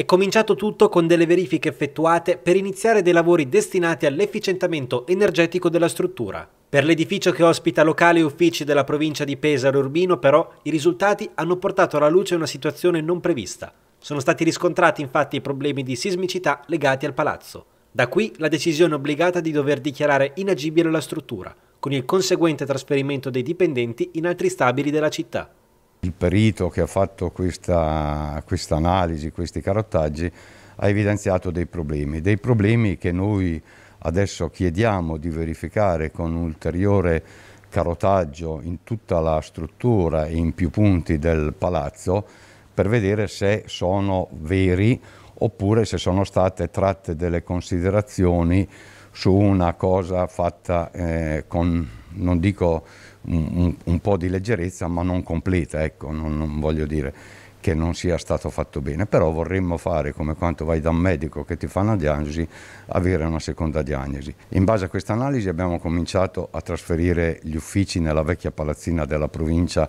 È cominciato tutto con delle verifiche effettuate per iniziare dei lavori destinati all'efficientamento energetico della struttura. Per l'edificio che ospita locali e uffici della provincia di Pesaro Urbino, però, i risultati hanno portato alla luce una situazione non prevista. Sono stati riscontrati infatti i problemi di sismicità legati al palazzo. Da qui la decisione obbligata di dover dichiarare inagibile la struttura, con il conseguente trasferimento dei dipendenti in altri stabili della città. Il perito che ha fatto questa analisi, questi carottaggi, ha evidenziato dei problemi, dei problemi che noi adesso chiediamo di verificare con un ulteriore carotaggio in tutta la struttura e in più punti del palazzo per vedere se sono veri oppure se sono state tratte delle considerazioni su una cosa fatta eh, con, non dico un, un, po' di leggerezza, ma non completa, ecco, non, non voglio dire che non sia stato fatto bene, però vorremmo fare come quando vai da un medico che ti fa una diagnosi, avere una seconda diagnosi. In base a questa analisi abbiamo cominciato a trasferire gli uffici nella vecchia palazzina della provincia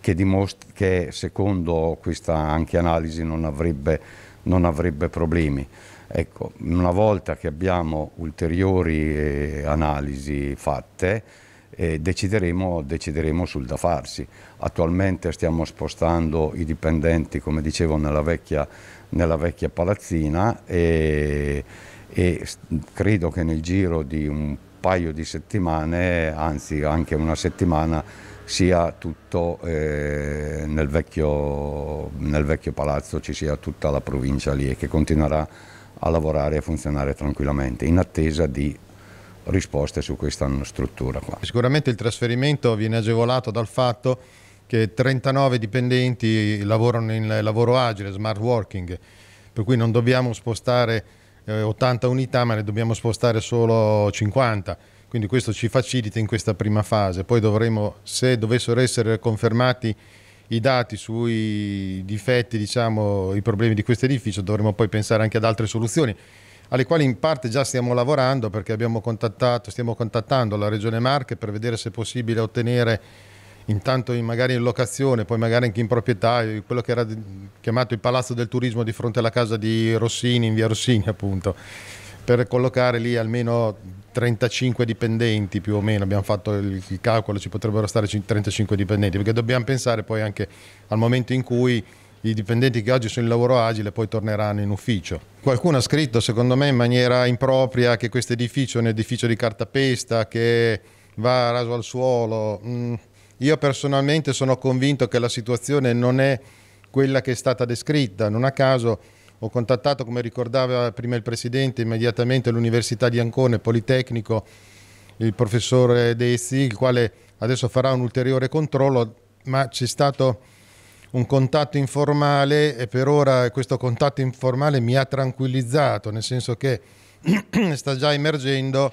che, dimostra, che secondo questa anche analisi non avrebbe, non avrebbe problemi. Ecco, una volta che abbiamo ulteriori eh, analisi fatte, eh, decideremo, decideremo, sul da farsi. Attualmente stiamo spostando i dipendenti, come dicevo, nella vecchia, nella vecchia palazzina e, e credo che nel giro di un paio di settimane, anzi anche una settimana, sia tutto eh, nel, vecchio, nel vecchio palazzo, ci sia tutta la provincia lì e che continuerà a lavorare e a funzionare tranquillamente in attesa di risposte su questa struttura qua. Sicuramente il trasferimento viene agevolato dal fatto che 39 dipendenti lavorano in lavoro agile, smart working, per cui non dobbiamo spostare 80 eh, unità ma ne dobbiamo spostare solo 50. Quindi questo ci facilita in questa prima fase. Poi dovremo, se dovessero essere confermati i dati sui difetti, diciamo, i problemi di questo edificio, dovremo poi pensare anche ad altre soluzioni alle quali in parte già stiamo lavorando perché abbiamo contattato, stiamo contattando la Regione Marche per vedere se è possibile ottenere intanto magari in locazione, poi magari anche in proprietà, quello che era chiamato il Palazzo del Turismo di fronte alla casa di Rossini, in via Rossini appunto, per collocare lì almeno 35 dipendenti più o meno, abbiamo fatto il, il calcolo, ci potrebbero stare 35 dipendenti, perché dobbiamo pensare poi anche al momento in cui i dipendenti che oggi sono in lavoro agile poi torneranno in ufficio. Qualcuno ha scritto, secondo me, in maniera impropria che questo edificio è un edificio di cartapesta che va raso al suolo. Mm. Io personalmente sono convinto che la situazione non è quella che è stata descritta, non a caso ho contattato, come ricordava prima il Presidente, immediatamente l'Università di Ancona, Politecnico, il professore Dezzi, il quale adesso farà un ulteriore controllo, ma c'è stato un contatto informale e per ora questo contatto informale mi ha tranquillizzato, nel senso che sta già emergendo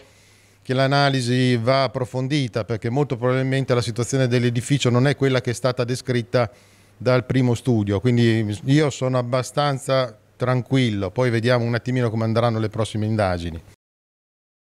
che l'analisi va approfondita perché molto probabilmente la situazione dell'edificio non è quella che è stata descritta dal primo studio, quindi io sono abbastanza tranquillo, poi vediamo un attimino come andranno le prossime indagini.